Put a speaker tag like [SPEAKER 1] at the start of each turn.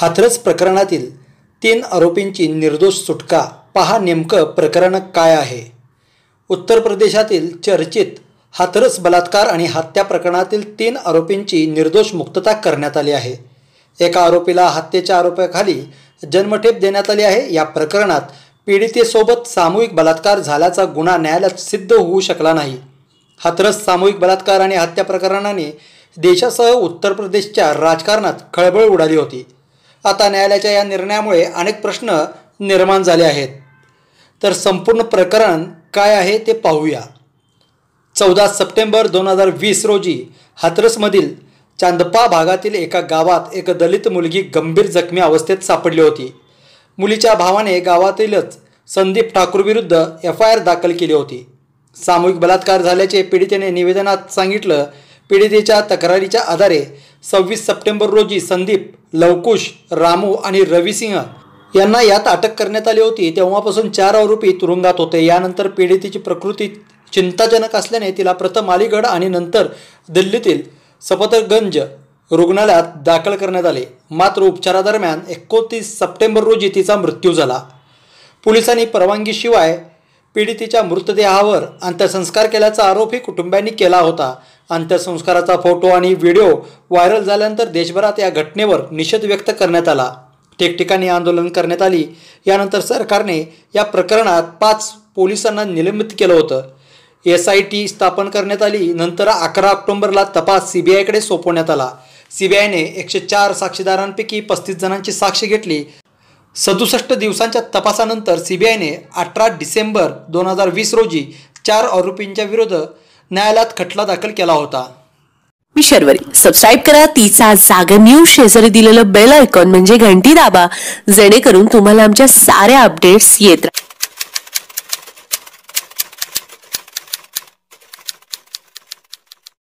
[SPEAKER 1] हाथरस प्रकरणातील तीन आरोपींची निर्दोष सुटका पहा नेमकं प्रकरण काय आहे उत्तर प्रदेशातील चर्चित हाथरस बलात्कार आणि हत्या प्रकरणातील तीन आरोपींची निर्दोष मुक्तता करण्यात आली आहे एका आरोपीला हत्येच्या आरोपाखाली जन्मठेप देण्यात आली आहे या प्रकरणात पीडितेसोबत सामूहिक बलात्कार झाल्याचा गुन्हा न्यायालयात सिद्ध होऊ शकला नाही हाथरस सामूहिक बलात्कार आणि हत्या प्रकरणाने देशासह उत्तर प्रदेशच्या राजकारणात खळबळ उडाली होती आता न्यायालयाच्या या निर्णयामुळे अनेक प्रश्न निर्माण झाले आहेत तर संपूर्ण प्रकरण काय आहे ते पाहूया चौदा सप्टेंबर दोन हजार वीस रोजी हाथरसमधील चांदपा भागातील एका गावात एक दलित मुलगी गंभीर जखमी अवस्थेत सापडली होती मुलीच्या भावाने गावातीलच संदीप विरुद्ध एफ आय आर दाखल केली होती सामूहिक बलात्कार झाल्याचे पीडितेने निवेदनात सांगितलं पीडितेच्या तक्रारीच्या आधारे सव्वीस सप्टेंबर रोजी संदीप लवकुश रामू आणि रवीसिंह यांना यात अटक करण्यात आली होती तेव्हापासून चार आरोपी तुरुंगात होते यानंतर पीडितेची प्रकृती चिंताजनक असल्याने तिला प्रथम अलीगड आणि नंतर दिल्लीतील सफदरगंज रुग्णालयात दाखल करण्यात आले मात्र उपचारादरम्यान एकोणतीस सप्टेंबर रोजी तिचा मृत्यू झाला पोलिसांनी परवानगीशिवाय पीडितेच्या मृतदेहावर अंत्यसंस्कार केल्याचा आरोपही कुटुंबियांनी केला होता अंत्यसंस्काराचा फोटो आणि व्हिडिओ व्हायरल झाल्यानंतर देशभरात या घटनेवर निषेध व्यक्त करण्यात आला ठिकठिकाणी आंदोलन करण्यात आली यानंतर सरकारने या प्रकरणात पाच पोलिसांना निलंबित केलं होतं एस आय टी स्थापन करण्यात आली नंतर अकरा ऑक्टोंबरला तपास सीबीआयकडे सोपवण्यात आला सीबीआयने एकशे चार साक्षीदारांपैकी पस्तीस जणांची साक्ष घेतली सदुसष्ट दिवसांच्या तपासानंतर सीबीआयने अठरा डिसेंबर दोन हजार वीस रोजी चार आरोपींच्या विरोधात न्यायालयात खटला दाखल केला होता
[SPEAKER 2] मी शर्वरी सबस्क्राईब करा तिचा जागर न्यूज शेजारी दिलेलं बेल आयकॉन म्हणजे घंटी दाबा जेणेकरून तुम्हाला आमच्या साऱ्या अपडेट्स येत